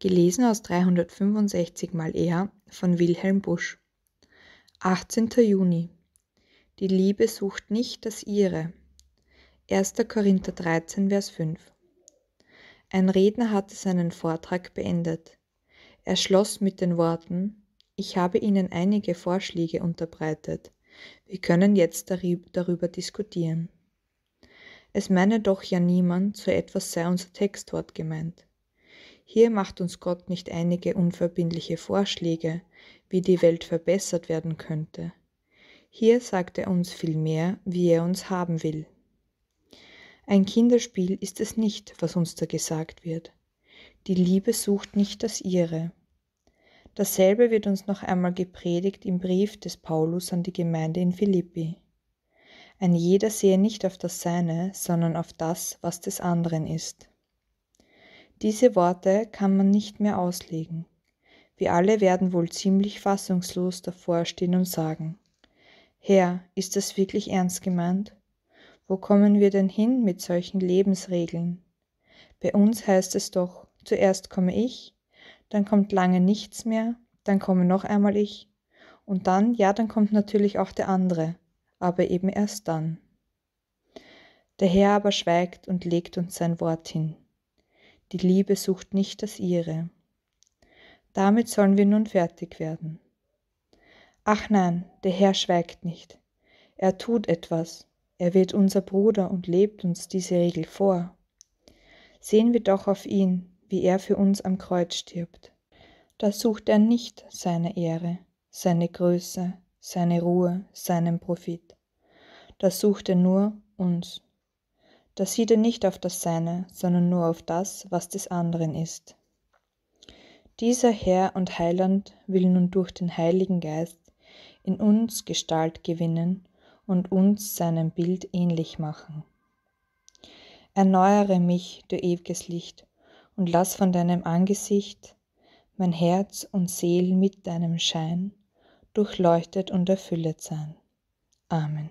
gelesen aus 365 mal er von Wilhelm Busch. 18. Juni. Die Liebe sucht nicht das ihre. 1. Korinther 13, Vers 5. Ein Redner hatte seinen Vortrag beendet. Er schloss mit den Worten, ich habe Ihnen einige Vorschläge unterbreitet. Wir können jetzt darüber diskutieren. Es meine doch ja niemand, so etwas sei unser Textwort gemeint. Hier macht uns Gott nicht einige unverbindliche Vorschläge, wie die Welt verbessert werden könnte. Hier sagt er uns vielmehr, wie er uns haben will. Ein Kinderspiel ist es nicht, was uns da gesagt wird. Die Liebe sucht nicht das ihre. Dasselbe wird uns noch einmal gepredigt im Brief des Paulus an die Gemeinde in Philippi. Ein jeder sehe nicht auf das Seine, sondern auf das, was des anderen ist. Diese Worte kann man nicht mehr auslegen. Wir alle werden wohl ziemlich fassungslos davor stehen und sagen, Herr, ist das wirklich ernst gemeint? Wo kommen wir denn hin mit solchen Lebensregeln? Bei uns heißt es doch, zuerst komme ich, dann kommt lange nichts mehr, dann komme noch einmal ich, und dann, ja, dann kommt natürlich auch der andere, aber eben erst dann. Der Herr aber schweigt und legt uns sein Wort hin die Liebe sucht nicht das ihre. Damit sollen wir nun fertig werden. Ach nein, der Herr schweigt nicht. Er tut etwas. Er wird unser Bruder und lebt uns diese Regel vor. Sehen wir doch auf ihn, wie er für uns am Kreuz stirbt. Da sucht er nicht seine Ehre, seine Größe, seine Ruhe, seinen Profit. Da sucht er nur uns. Da sieht er nicht auf das Seine, sondern nur auf das, was des anderen ist. Dieser Herr und Heiland will nun durch den Heiligen Geist in uns Gestalt gewinnen und uns seinem Bild ähnlich machen. Erneuere mich, du ewiges Licht, und lass von deinem Angesicht mein Herz und Seel mit deinem Schein durchleuchtet und erfüllet sein. Amen.